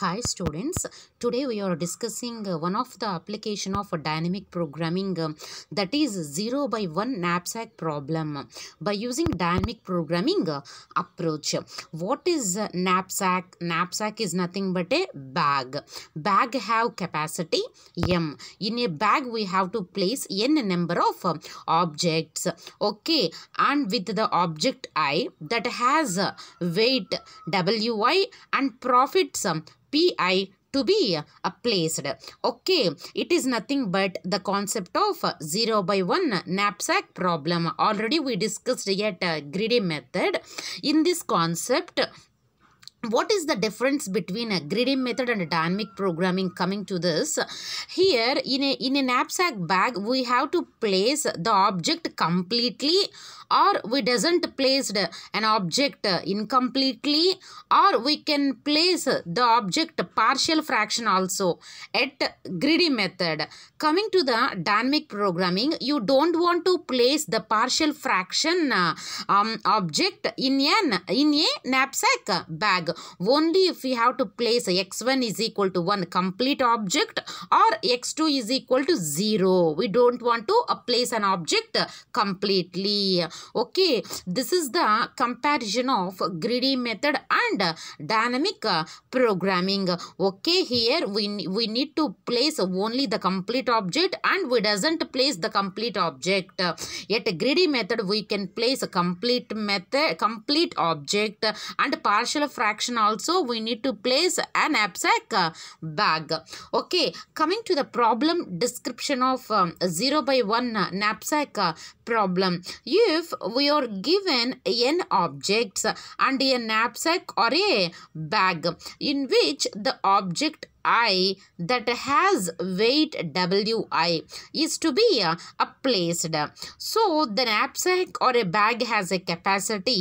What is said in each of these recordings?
Hi students, today we are discussing uh, one of the application of dynamic programming um, that is 0 by 1 knapsack problem by using dynamic programming uh, approach. What is knapsack? Knapsack is nothing but a bag. Bag have capacity M. In a bag we have to place N number of uh, objects. Okay and with the object I that has weight WI and profits um, pi to be placed. Okay, it is nothing but the concept of 0 by 1 knapsack problem. Already we discussed yet uh, greedy method. In this concept, what is the difference between a greedy method and a dynamic programming coming to this here in a in a knapsack bag we have to place the object completely or we doesn't placed an object incompletely or we can place the object partial fraction also at greedy method. Coming to the dynamic programming, you don't want to place the partial fraction um, object in, an, in a knapsack bag. Only if we have to place x1 is equal to 1 complete object or x2 is equal to 0. We don't want to uh, place an object completely okay this is the comparison of greedy method and dynamic uh, programming okay here we we need to place only the complete object and we doesn't place the complete object yet greedy method we can place a complete method complete object and partial fraction also we need to place an abstract bag okay coming to the problem description of um, 0 by 1 knapsack problem. If we are given n objects and a knapsack or a bag in which the object I that has weight WI is to be uh, placed. So the knapsack or a bag has a capacity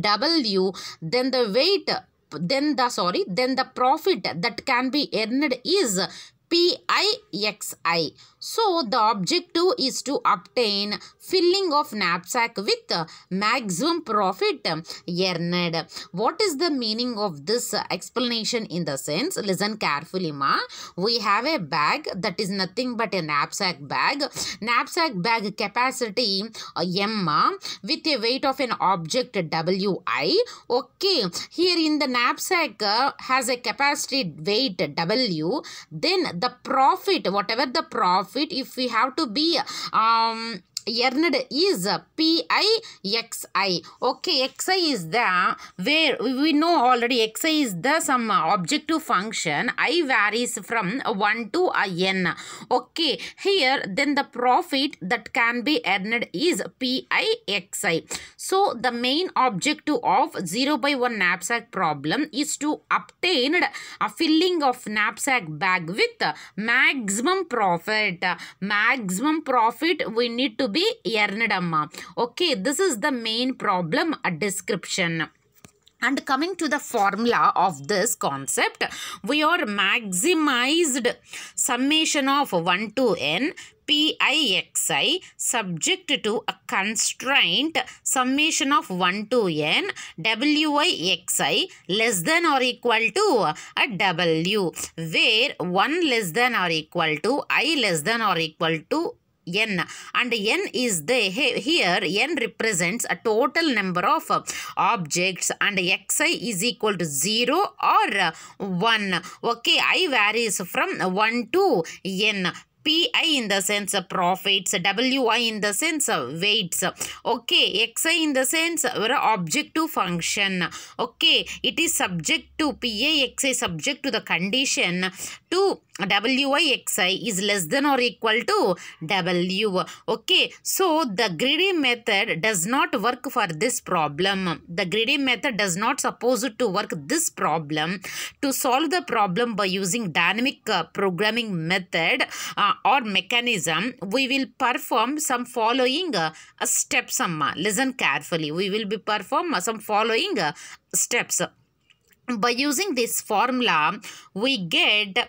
W then the weight then the sorry then the profit that can be earned is PIXI. So the objective is to obtain filling of knapsack with maximum profit earned. What is the meaning of this explanation in the sense? Listen carefully ma. We have a bag that is nothing but a knapsack bag. Knapsack bag capacity uh, M with a weight of an object WI. Okay. Here in the knapsack uh, has a capacity weight W. Then the profit, whatever the profit of it if we have to be um earned is PIXI. Okay, XI is the where we know already XI is the some objective function. I varies from 1 to IN. Okay, here then the profit that can be earned is PIXI. So the main objective of 0 by 1 knapsack problem is to obtain a filling of knapsack bag with maximum profit. Maximum profit we need to be earned Okay, this is the main problem a description. And coming to the formula of this concept, we are maximized summation of 1 to n PIXI subject to a constraint summation of 1 to n WIXI less than or equal to a W where 1 less than or equal to I less than or equal to n and n is the here n represents a total number of uh, objects and xi is equal to 0 or uh, 1 okay i varies from 1 to n PI in the sense of profits, WI in the sense of weights, okay, XI in the sense of objective function, okay, it is subject to PI, XI subject to the condition to WIXI is less than or equal to W. Okay, so the greedy method does not work for this problem. The greedy method does not suppose to work this problem. To solve the problem by using dynamic uh, programming method uh, or mechanism, we will perform some following uh, steps. Amma. Um, listen carefully. We will be perform some following uh, steps. By using this formula, we get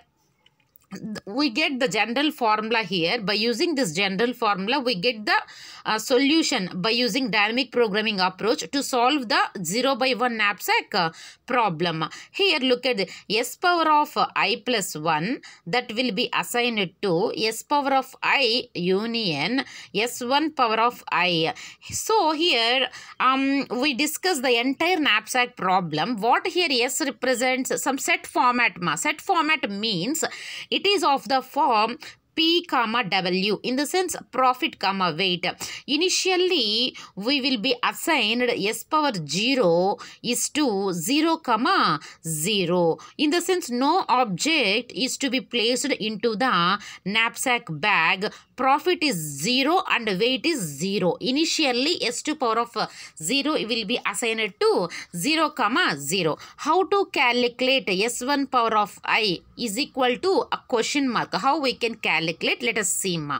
we get the general formula here. By using this general formula, we get the uh, solution by using dynamic programming approach to solve the 0 by 1 knapsack uh, problem. Here, look at the s power of i plus 1 that will be assigned to s power of i union s1 power of i. So, here um, we discuss the entire knapsack problem. What here s represents some set format. Ma. Set format means it it is of the form P comma W in the sense profit comma weight. Initially, we will be assigned S power 0 is to 0 comma 0. In the sense no object is to be placed into the knapsack bag. Profit is 0 and weight is 0. Initially, S to power of 0 will be assigned to 0 comma 0. How to calculate S1 power of I is equal to a question mark. How we can calculate calculate. Let us see. Ma.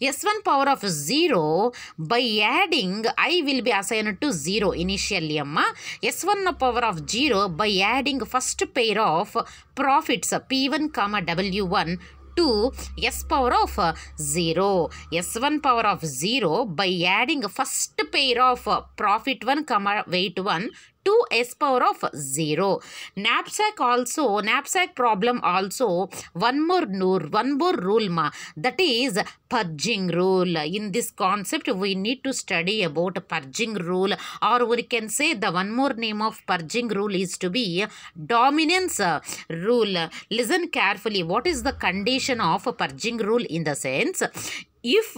S1 power of 0 by adding I will be assigned to 0 initially. ma. S1 power of 0 by adding first pair of profits P1 comma W1 to s power of 0 s1 power of 0 by adding first pair of profit 1 comma weight 1 2s power of 0. Knapsack also, knapsack problem also, one more, one more rule ma, that is purging rule. In this concept, we need to study about purging rule or we can say the one more name of purging rule is to be dominance rule. Listen carefully. What is the condition of purging rule in the sense? If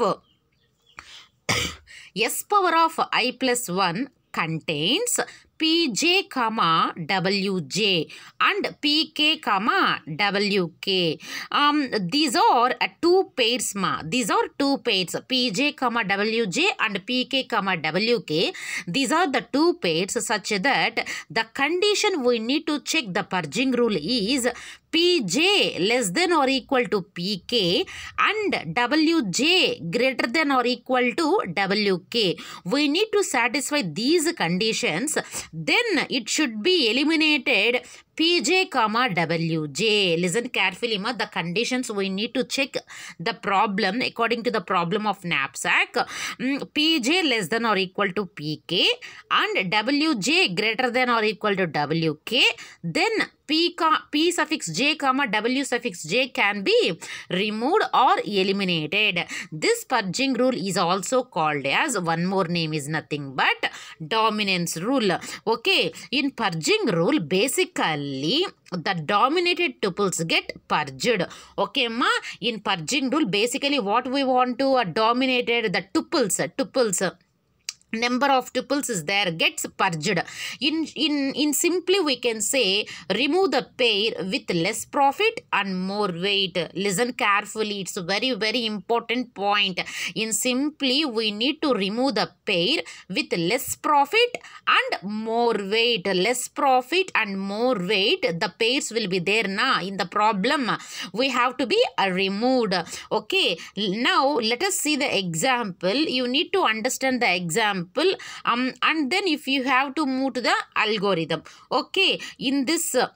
s power of i plus 1 contains PJ, comma WJ and PK, comma WK. Um, these are uh, two pairs, ma. These are two pairs, PJ, comma WJ and PK, comma WK. These are the two pairs such that the condition we need to check the purging rule is Pj less than or equal to Pk and Wj greater than or equal to Wk. We need to satisfy these conditions. Then it should be eliminated Pj, comma Wj. Listen carefully, ma. The conditions we need to check the problem according to the problem of knapsack. Mm, Pj less than or equal to Pk and Wj greater than or equal to Wk. Then P, P suffix j comma W suffix j can be removed or eliminated. This purging rule is also called as one more name is nothing but dominance rule. Okay, in purging rule basically the dominated tuples get purged. Okay ma, in purging rule basically what we want to uh, dominated the tuples, tuples number of tuples is there gets purged in in in simply we can say remove the pair with less profit and more weight listen carefully it's a very very important point in simply we need to remove the pair with less profit and more weight less profit and more weight the pairs will be there now in the problem we have to be uh, removed okay now let us see the example you need to understand the example example um, and then if you have to move to the algorithm okay in this uh,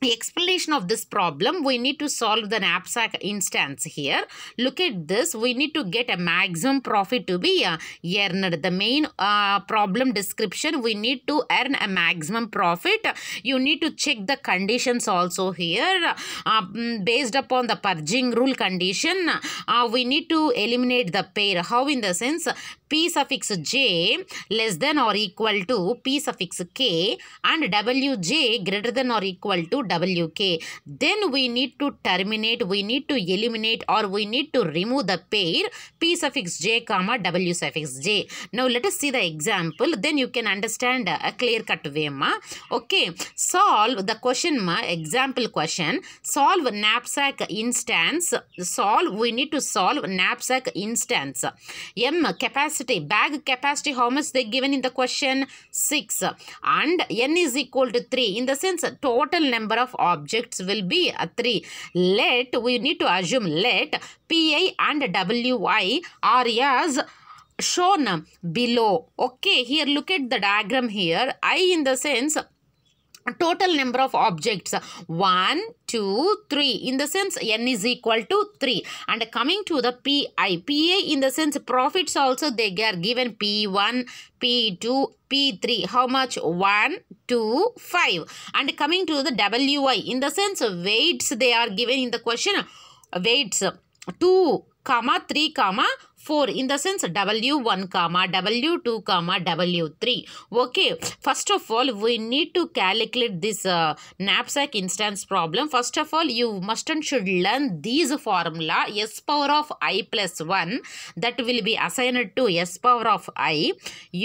the explanation of this problem we need to solve the knapsack instance here look at this we need to get a maximum profit to be uh, earned the main uh, problem description we need to earn a maximum profit you need to check the conditions also here uh, mm, based upon the purging rule condition uh, we need to eliminate the pair how in the sense p suffix j less than or equal to p suffix k and wj greater than or equal to WK, then we need to terminate, we need to eliminate or we need to remove the pair P suffix J comma W suffix J. Now let us see the example, then you can understand a clear cut way ma. Okay, solve the question ma, example question, solve knapsack instance, solve, we need to solve knapsack instance. M capacity, bag capacity, how much they given in the question? 6 and n is equal to 3 in the sense total number of objects will be. 3. Let, we need to assume let PI and WI are as shown below. Okay, here look at the diagram here. I in the sense total number of objects 1 2 3 in the sense n is equal to 3 and coming to the pi pa in the sense profits also they are given p1 p2 p3 how much 1 2 5 and coming to the wi in the sense weights they are given in the question weights 2 comma 3 comma 4 in the sense W1 comma W2 comma W3. Okay, first of all we need to calculate this uh, knapsack instance problem. First of all you must and should learn these formula S power of i plus 1 that will be assigned to S power of i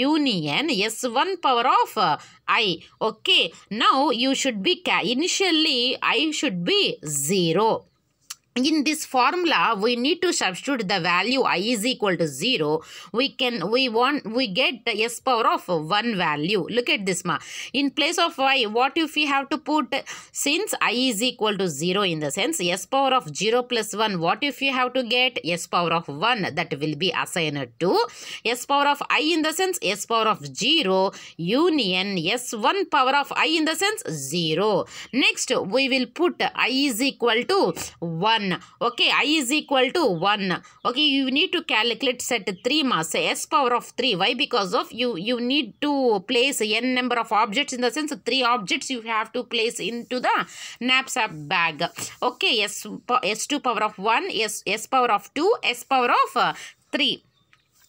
union S1 power of uh, i. Okay, now you should be initially i should be 0 in this formula we need to substitute the value i is equal to 0 we can we want we get the s power of 1 value look at this ma in place of y what if we have to put since i is equal to 0 in the sense s power of 0 plus 1 what if we have to get s power of 1 that will be assigned to s power of i in the sense s power of 0 union s1 power of i in the sense 0 next we will put i is equal to 1 1. Okay, i is equal to 1. Okay, you need to calculate set 3 mass, s power of 3. Why? Because of you, you need to place n number of objects in the sense 3 objects you have to place into the knapsack bag. Okay, s, s2 power of 1, s, s power of 2, s power of uh, 3.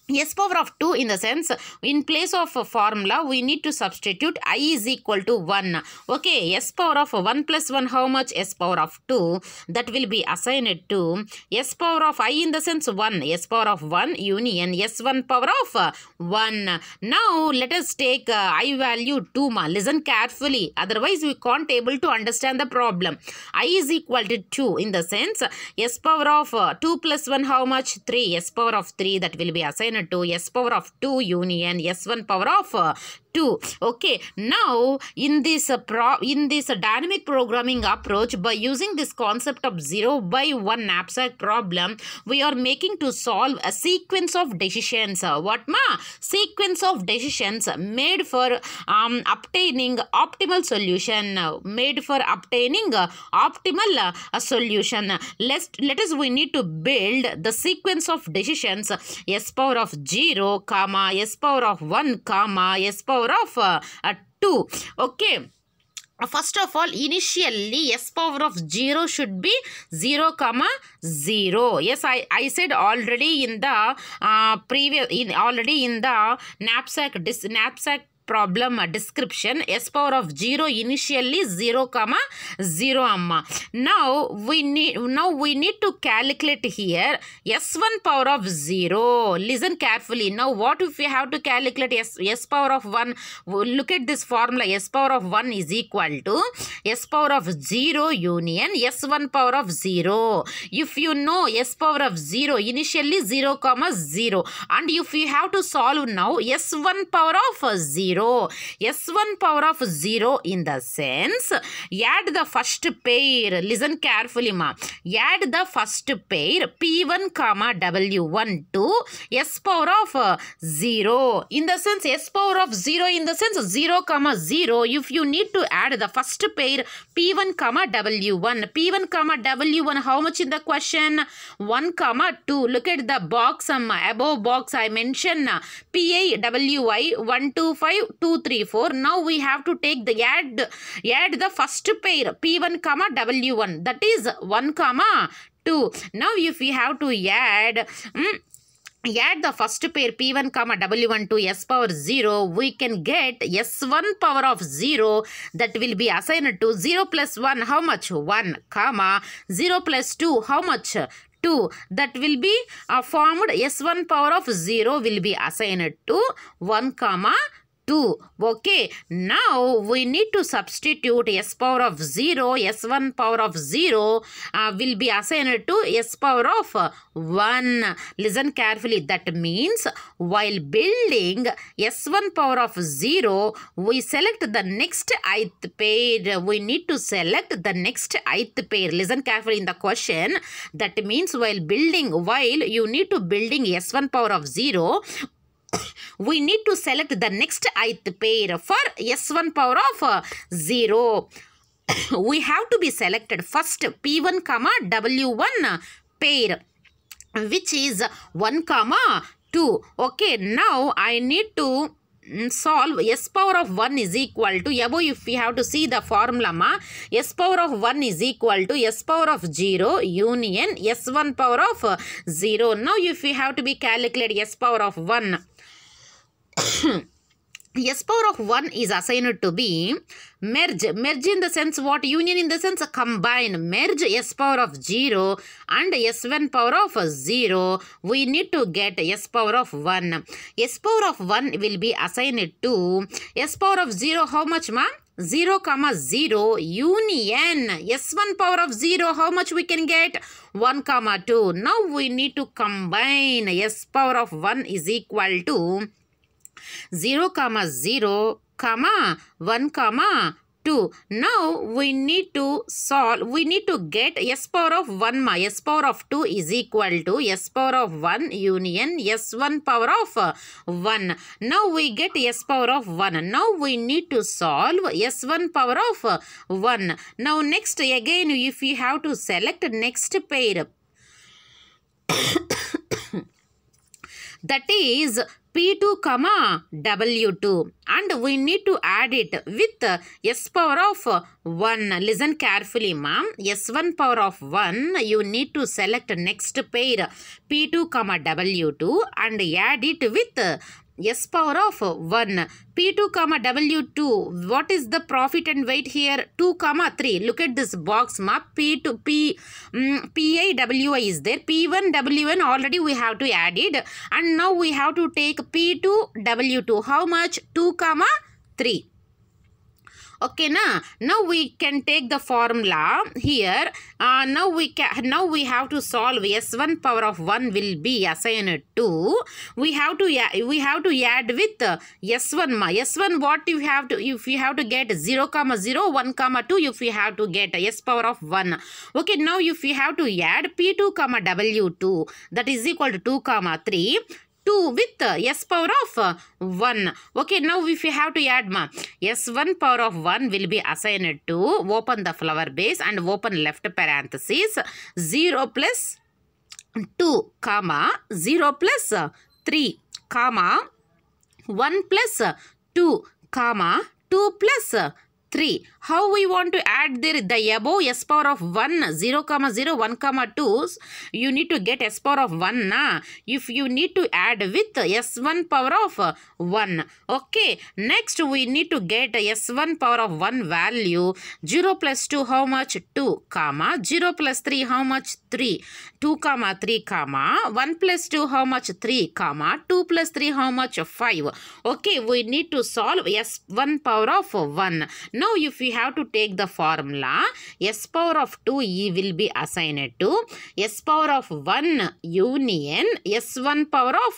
S power of 2 in the sense in place of a formula we need to substitute i is equal to 1. Okay S power of 1 plus 1 how much S power of 2 that will be assigned to S power of i in the sense 1 S power of 1 union S1 power of uh, 1. Now let us take uh, i value 2 ma. Listen carefully otherwise we can't able to understand the problem. i is equal to 2 in the sense S power of uh, 2 plus 1 how much 3 S power of 3 that will be assigned to s power of 2 union s1 power of uh, 2 okay now in this uh, pro in this uh, dynamic programming approach by using this concept of 0 by 1 knapsack problem we are making to solve a sequence of decisions uh, what ma sequence of decisions made for um, obtaining optimal solution uh, made for obtaining uh, optimal solution let's let us we need to build the sequence of decisions s power of 0 comma s power of 1 comma s power power of uh, 2. Okay first of all initially s power of 0 should be 0 comma 0 yes i i said already in the uh, previous in already in the knapsack dis, knapsack problem uh, description s power of 0 initially 0 comma 0 amma now we need now we need to calculate here s1 power of 0 listen carefully now what if we have to calculate s, s power of 1 look at this formula s power of 1 is equal to s power of 0 union s1 power of 0 if you know s power of 0 initially 0 comma 0 and if you have to solve now s1 power of 0 0. S1 power of 0 in the sense add the first pair. Listen carefully ma. Add the first pair P1 comma W1 to S power of uh, 0. In the sense S power of 0 in the sense 0 comma 0 if you need to add the first pair P1 comma W1. P1 comma W1 how much in the question? 1 comma 2. Look at the box um, above box I mentioned uh, PAWI 125 2, 3, 4. Now we have to take the add, add the first pair P1 comma W1 that is 1 comma 2. Now if we have to add... Mm, add the first pair p1 comma w1 to s power 0 we can get s1 power of 0 that will be assigned to 0 plus 1 how much 1 comma 0 plus 2 how much 2 that will be uh, formed s1 power of 0 will be assigned to 1 comma 2. Okay, now we need to substitute s power of 0, s1 power of 0 uh, will be assigned to s power of uh, 1. Listen carefully. That means while building s1 power of 0, we select the next ith pair. We need to select the next ith pair. Listen carefully in the question. That means while building, while you need to building s1 power of 0, we need to select the next ith pair for s1 power of uh, 0. we have to be selected first p1 comma w1 pair which is 1 comma 2. Okay, now I need to mm, solve s power of 1 is equal to above if we have to see the formula ma s power of 1 is equal to s power of 0 union s1 power of uh, 0 now if we have to be calculated s power of 1 s power of 1 is assigned to be merge. Merge in the sense what? Union in the sense combine. Merge s power of 0 and s1 power of 0. We need to get s power of 1. s power of 1 will be assigned to s power of 0. How much ma? 0 comma 0 union s1 power of 0 how much we can get 1 comma 2 now we need to combine s power of 1 is equal to 0 comma 0 comma 1 comma 2. Now we need to solve, we need to get s power of 1, ma, s power of 2 is equal to s power of 1 union s1 power of 1. Now we get s power of 1. Now we need to solve s1 power of 1. Now next again if we have to select next pair. that is P2, comma W2 and we need to add it with S power of 1. Listen carefully ma'am. S1 power of 1 you need to select next pair P2, comma W2 and add it with S power of 1. P2 comma W2. What is the profit and weight here? 2 comma 3. Look at this box map. P2, P, um, mm, WI is there. P1, W1 already we have to add it. And now we have to take P2, W2. How much? 2 comma 3 okay na now we can take the formula here uh, now we can now we have to solve s1 power of 1 will be assigned to we have to we have to add with s S s1 what you have to if you have to get 0 comma 0 1 comma 2 if you have to get s power of 1 okay now if you have to add p2 comma w2 that is equal to 2 comma 3 2 with uh, s power of uh, 1. Okay, now if you have to add ma, s1 power of 1 will be assigned to open the flower base and open left parenthesis 0 plus 2 comma 0 plus 3 comma 1 plus 2 comma 2 plus 3. How we want to add the, the above s power of 1, 0, comma 0, 1, comma 2, you need to get s power of 1. Na? If you need to add with s1 power of 1. Okay. Next, we need to get s1 power of 1 value. 0 plus 2, how much? 2, comma. 0 plus 3, how much? 3. 2, comma 3, comma. 1 plus 2, how much? 3, comma. 2 plus 3, how much? 5. Okay. We need to solve s1 power of 1. Now, now if we have to take the formula, s power of 2 e will be assigned to s power of 1 union s1 power of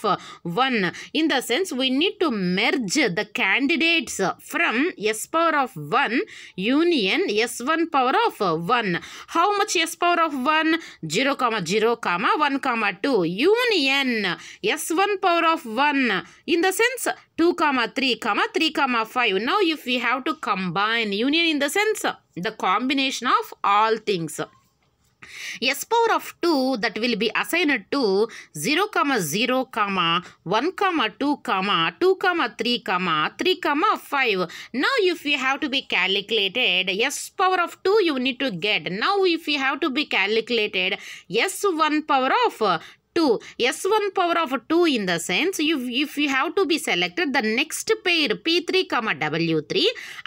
1. In the sense we need to merge the candidates from s power of 1 union s1 power of 1. How much s power of 1? 0, comma 0, comma 1, comma 2. Union s1 power of 1. In the sense 2, comma 3, comma 3, comma 5. Now if we have to combine union. Union in the sense the combination of all things. S power of 2 that will be assigned to 0, comma 0, comma 1, comma 2, comma 2, comma 3, comma 3, comma 5. Now if we have to be calculated, S power of 2 you need to get. Now if we have to be calculated, S1 power of 2 s1 power of 2 in the sense if, if you have to be selected the next pair p3 comma w3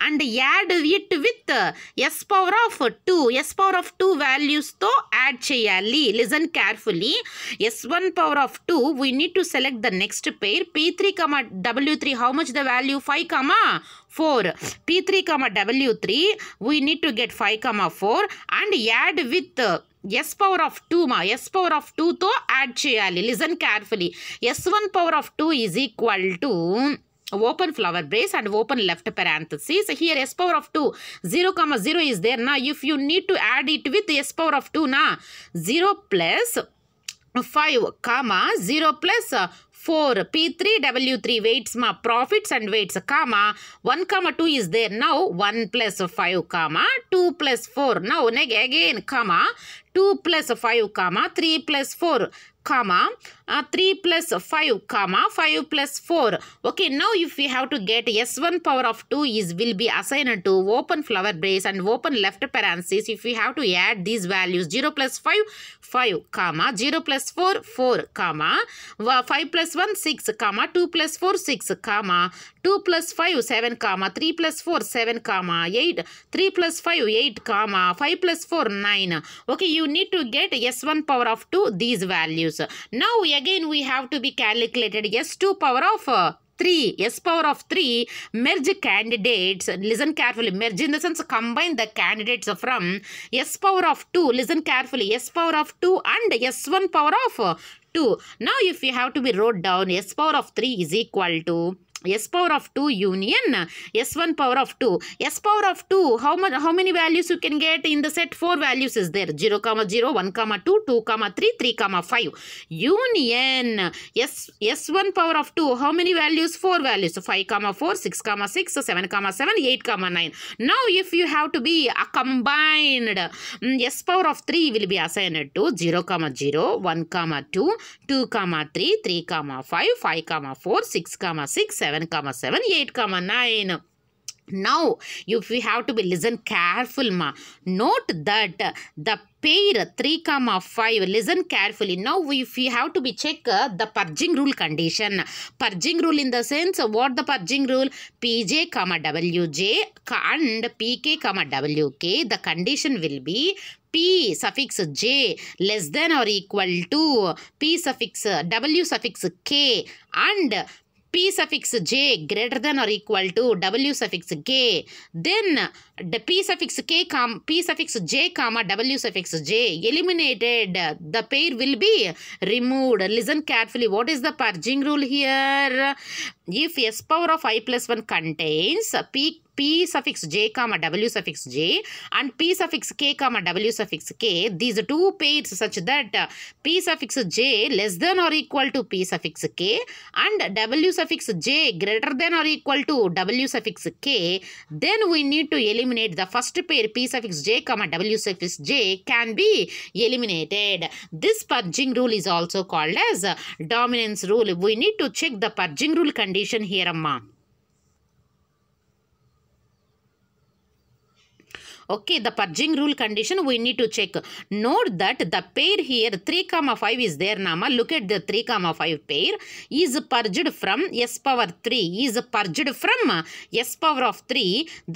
and add it with uh, s power of 2 s power of 2 values to add Cheyali, listen carefully s1 power of 2 we need to select the next pair p3 comma w3 how much the value 5 comma 4 p3 comma w3 we need to get 5 comma 4 and add with uh, power of two, ma. S power of two. to add chayali. Listen carefully. s one power of two is equal to open flower brace and open left parenthesis here s power of 2 0 comma 0 is there now if you need to add it with s power of 2 na 0 plus 5 comma 0 plus 4. P3, W3 weights ma profits and weights comma 1 comma 2 is there. Now 1 plus 5 comma 2 plus 4. Now again comma 2 plus 5 comma 3 plus 4 comma uh, 3 plus 5 comma 5 plus 4 okay now if we have to get s1 power of 2 is will be assigned to open flower brace and open left parenthesis if we have to add these values 0 plus 5 5 comma 0 plus 4 4 comma uh, 5 plus 1 6 comma 2 plus 4 6 comma 2 plus 5 7 comma 3 plus 4 7 comma 8 3 plus 5 8 comma 5 plus 4 9 okay you need to get s1 power of 2 these values now again we have to be calculated S2 power of uh, 3 s power of 3 merge candidates listen carefully merge in the sense combine the candidates from s power of 2 listen carefully s power of 2 and s1 power of uh, 2 now if you have to be wrote down s power of 3 is equal to s power of 2 union s1 power of 2 s power of 2 how much how many values you can get in the set four values is there 0 comma 0 1 comma 2 2 comma 3 3 comma 5 union s s1 power of 2 how many values four values 5 comma 4 6 comma 6 7 comma 7 8 comma 9 now if you have to be a combined mm, s power of 3 will be assigned to 0 comma 0 1 comma 2 2 comma 3 3 comma 5 5 comma 4 6 comma 6 7 7 comma 7 8 comma 9 now if we have to be listen careful ma note that the pair 3 comma 5 listen carefully now if we have to be check uh, the purging rule condition purging rule in the sense uh, what the purging rule pj comma wj and pk comma wk the condition will be P suffix J less than or equal to P suffix W suffix K and p suffix j greater than or equal to w suffix k then the p suffix k com, p suffix j comma w suffix j eliminated the pair will be removed listen carefully what is the purging rule here if s power of i plus 1 contains p p suffix j comma w suffix j and p suffix k comma w suffix k these two pairs such that uh, p suffix j less than or equal to p suffix k and w suffix j greater than or equal to w suffix k then we need to eliminate the first pair p suffix j comma w suffix j can be eliminated this purging rule is also called as uh, dominance rule we need to check the purging rule condition here amma okay the purging rule condition we need to check note that the pair here 3 comma 5 is there nama look at the 3 comma 5 pair is purged from s power 3 is purged from s power of 3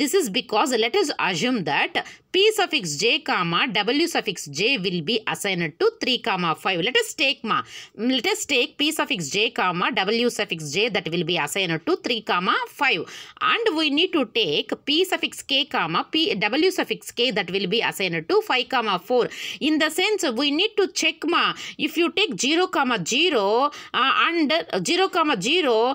this is because let us assume that p suffix j comma w suffix j will be assigned to 3 comma 5 let us take ma let us take p suffix j comma w suffix j that will be assigned to 3 comma 5 and we need to take p suffix k comma p w suffix suffix k that will be assigned to 5 comma 4. In the sense we need to check ma if you take 0 comma 0 uh, and 0 comma 0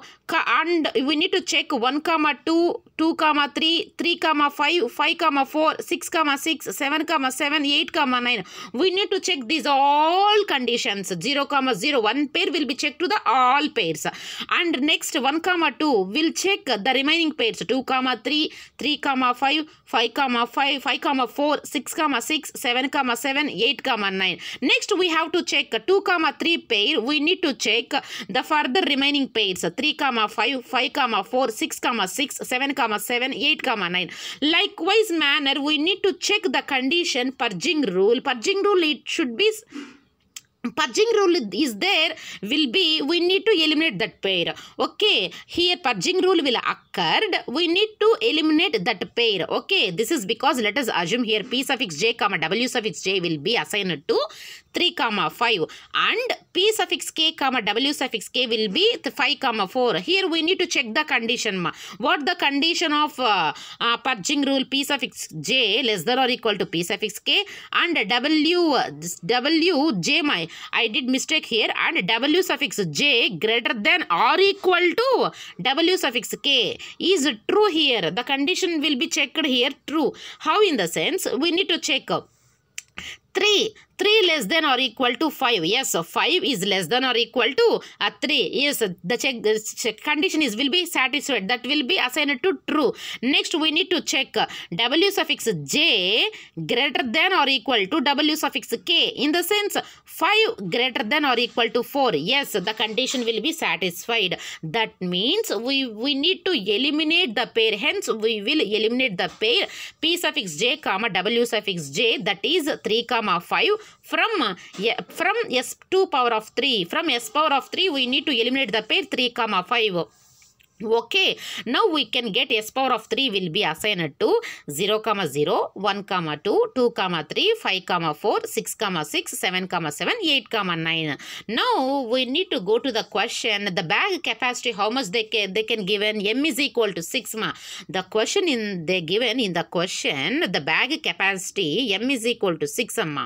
and we need to check 1 comma 2 2 comma 3 3 comma 5 5 comma 4 6 comma 6 7 comma 7 8 comma 9 we need to check these all conditions 0 comma 0 one pair will be checked to the all pairs and next 1 comma 2 will check the remaining pairs 2 comma 3 3 comma 5 5 comma 5 5, comma 4, 6 comma 6, 7 comma 7, 8 comma 9. Next we have to check 2 comma 3 pair. We need to check the further remaining pairs 3 comma 5, 5 comma 4, 6 comma 6, 7 comma 7, 8 comma 9. Likewise manner we need to check the condition purging rule. Purging rule it should be purging rule is there will be we need to eliminate that pair okay here purging rule will occurred we need to eliminate that pair okay this is because let us assume here p suffix j comma w suffix j will be assigned to 3 comma 5 and p suffix k comma w suffix k will be 5 comma 4 here we need to check the condition ma. what the condition of uh, uh, purging rule p suffix j less than or equal to p suffix k and w uh, w j my i did mistake here and w suffix j greater than or equal to w suffix k is true here the condition will be checked here true how in the sense we need to check 3 3 less than or equal to 5. Yes, so 5 is less than or equal to uh, 3. Yes, the check, check condition is will be satisfied. That will be assigned to true. Next, we need to check uh, W suffix j greater than or equal to W suffix k. In the sense, 5 greater than or equal to 4. Yes, the condition will be satisfied. That means we, we need to eliminate the pair. Hence, we will eliminate the pair p suffix j comma w suffix j that is 3 comma 5 from from s2 power of 3 from s power of 3 we need to eliminate the pair 3 comma 5 okay now we can get s power of 3 will be assigned to 0 comma 0 1 comma 2 2 comma 3 5 comma 4 6 comma 6 7 comma 7 8 comma 9 now we need to go to the question the bag capacity how much they can they can given m is equal to 6 ma the question in they given in the question the bag capacity m is equal to 6 ma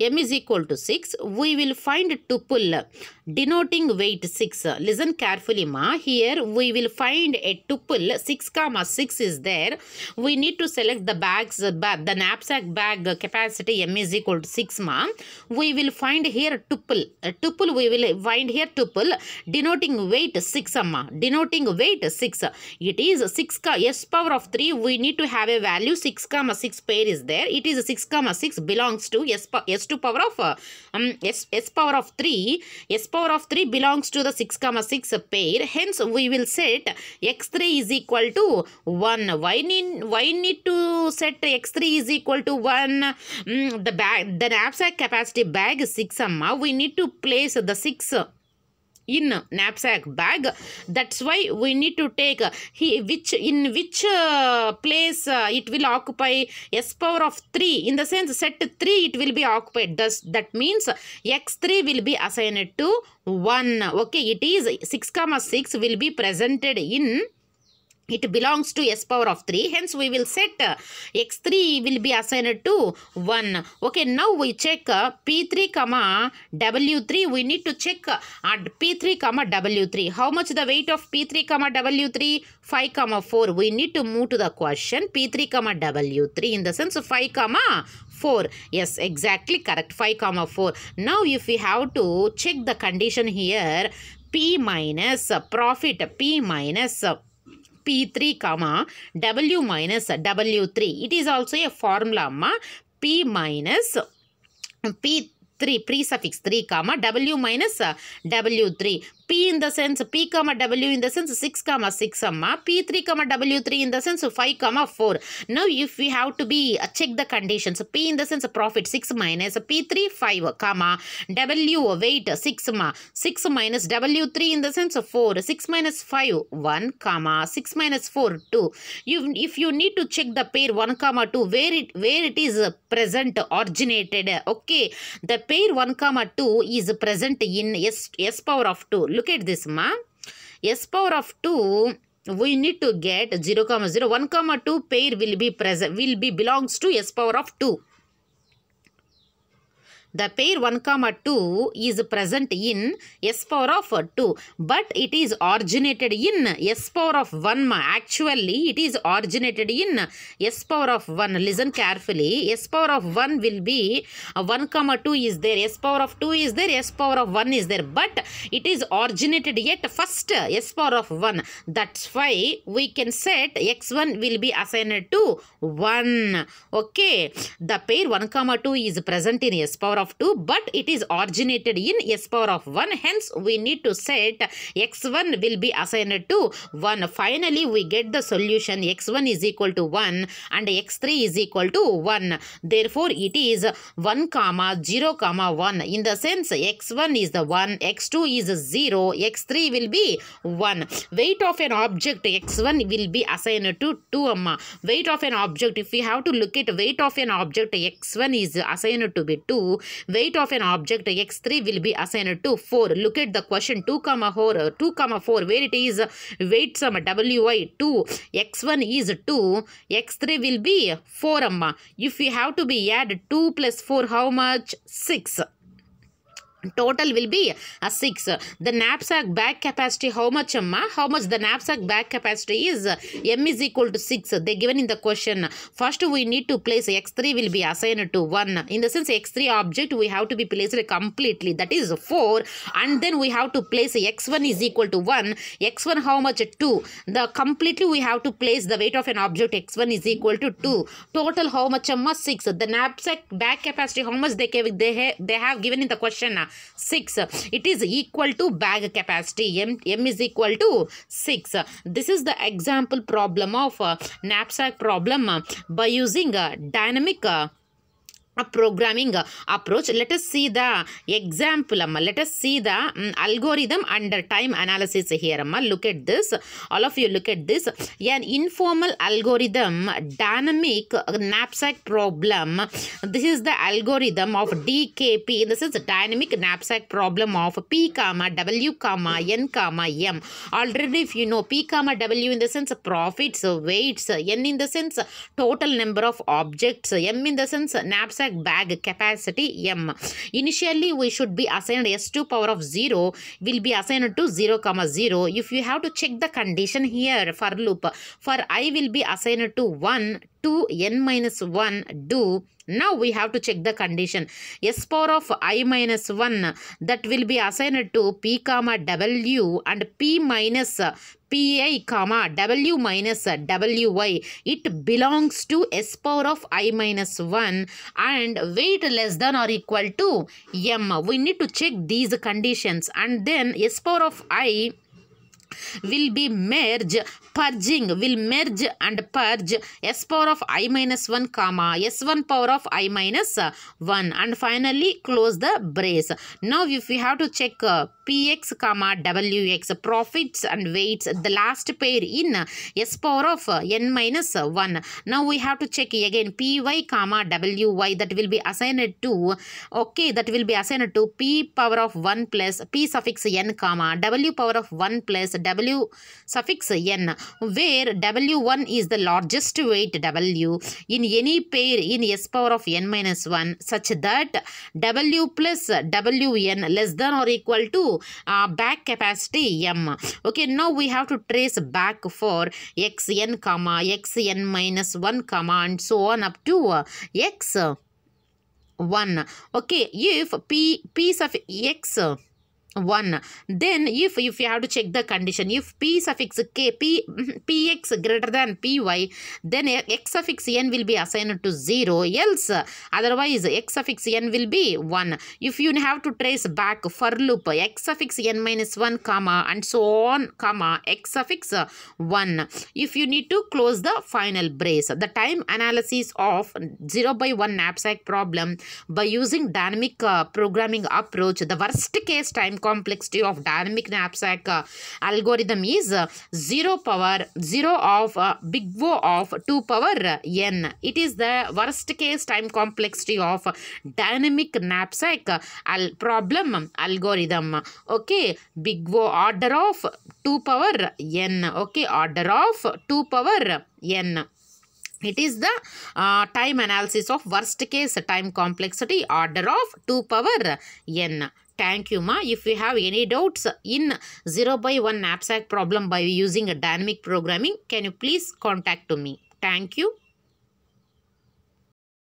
m is equal to 6, we will find tuple denoting weight 6. Listen carefully ma, here we will find a tuple 6 comma 6 is there. We need to select the bags, the knapsack bag capacity m is equal to 6 ma. We will find here tuple, tuple we will find here tuple denoting weight 6 ma, denoting weight 6. It is 6 s power of 3 we need to have a value 6 comma 6 pair is there. It is 6 comma 6 belongs to s, s to power of uh, um, s s power of 3 s power of 3 belongs to the 6 comma 6 pair hence we will set x3 is equal to 1 why need why need to set x3 is equal to 1 mm, the bag the knapsack capacity bag is 6 amma we need to place the 6 in knapsack bag that's why we need to take uh, he which in which uh, place uh, it will occupy s power of 3 in the sense set 3 it will be occupied thus that means x3 will be assigned to 1 okay it is 6 comma 6 will be presented in it belongs to s power of 3 hence we will set uh, x3 will be assigned to 1 okay now we check uh, p3 comma w3 we need to check uh, at p3 comma w3 how much the weight of p3 comma w3 5 comma 4 we need to move to the question p3 comma w3 in the sense of 5 comma 4 yes exactly correct 5 comma 4 now if we have to check the condition here p minus uh, profit p minus uh, P3, comma W minus W3. It is also a formula, P minus P3 3 prefix 3 comma w minus uh, w3 p in the sense p comma w in the sense 6 comma 6 comma p3 comma w3 in the sense 5 comma 4 now if we have to be uh, check the conditions p in the sense profit 6 minus p3 5 comma w weight 6 comma 6 minus w3 in the sense 4 6 minus 5 1 comma 6 minus 4 2 you if you need to check the pair 1 comma 2 where it where it is present originated okay the pair 1 comma 2 is present in s, s power of 2. Look at this ma. s power of 2 we need to get 0 comma 0 1 comma 2 pair will be present will be belongs to s power of 2 the pair 1 comma 2 is present in S power of 2 but it is originated in S power of 1. Actually it is originated in S power of 1. Listen carefully. S power of 1 will be uh, 1 comma 2 is there. S power of 2 is there. S power of 1 is there. But it is originated yet first S power of 1. That's why we can set x1 will be assigned to 1. Okay. The pair 1 comma 2 is present in S power power of 2 but it is originated in s power of 1 hence we need to set x1 will be assigned to 1 finally we get the solution x1 is equal to 1 and x3 is equal to 1 therefore it is 1 comma 0 comma 1 in the sense x1 is the 1 x2 is 0 x3 will be 1 weight of an object x1 will be assigned to 2 amma weight of an object if we have to look at weight of an object x1 is assigned to be 2 weight of an object x3 will be assigned to 4. Look at the question 2 comma 4, 2 comma 4 where it is weight sum wi 2, x1 is 2, x3 will be 4 amma. If we have to be add 2 plus 4 how much? 6 total will be a uh, 6 the knapsack bag capacity how much amma um, how much the knapsack bag capacity is m is equal to 6 they given in the question first we need to place x3 will be assigned to 1 in the sense x3 object we have to be placed completely that is 4 and then we have to place x1 is equal to 1 x1 how much 2 the completely we have to place the weight of an object x1 is equal to 2 total how much amma um, 6 the knapsack bag capacity how much they, they have given in the question 6. It is equal to bag capacity. M, M is equal to 6. This is the example problem of uh, knapsack problem uh, by using uh, dynamic a programming uh, approach let us see the example amma let us see the mm, algorithm under time analysis here amma look at this all of you look at this an informal algorithm dynamic uh, knapsack problem this is the algorithm of dkp this is the dynamic knapsack problem of p comma w comma n comma m already if you know p comma w in the sense profits weights n in the sense total number of objects m in the sense knapsack bag capacity M. Initially, we should be assigned S2 power of 0 will be assigned to 0, comma 0. If you have to check the condition here for loop, for I will be assigned to 1, to n minus 1 do now we have to check the condition s power of i minus 1 that will be assigned to p comma w and p minus pi comma w minus wy it belongs to s power of i minus 1 and weight less than or equal to m we need to check these conditions and then s power of i will be merge purging will merge and purge s power of i minus 1 comma s1 power of i minus uh, 1 and finally close the brace now if we have to check uh, px comma wx profits and weights the last pair in uh, s power of n minus 1 now we have to check again py comma wy that will be assigned to okay that will be assigned to p power of 1 plus p suffix n comma w power of 1 plus W suffix N where W1 is the largest weight W in any pair in S power of N minus 1 such that W plus WN less than or equal to uh, back capacity M. Okay, now we have to trace back for xn comma xn minus 1 comma and so on up to uh, x 1 okay if p p of x 1 then if if you have to check the condition if p suffix k p px greater than py then x suffix n will be assigned to 0 else otherwise x suffix n will be 1 if you have to trace back for loop x suffix n minus 1 comma and so on comma x suffix 1 if you need to close the final brace the time analysis of 0 by 1 knapsack problem by using dynamic uh, programming approach the worst case time complexity of dynamic knapsack uh, algorithm is uh, 0 power 0 of uh, big O of 2 power n. It is the worst case time complexity of dynamic knapsack al problem algorithm. Okay, big O order of 2 power n. Okay, order of 2 power n. It is the uh, time analysis of worst case time complexity order of 2 power n. Thank you, Ma. If you have any doubts in 0 by 1 knapsack problem by using a dynamic programming, can you please contact to me? Thank you.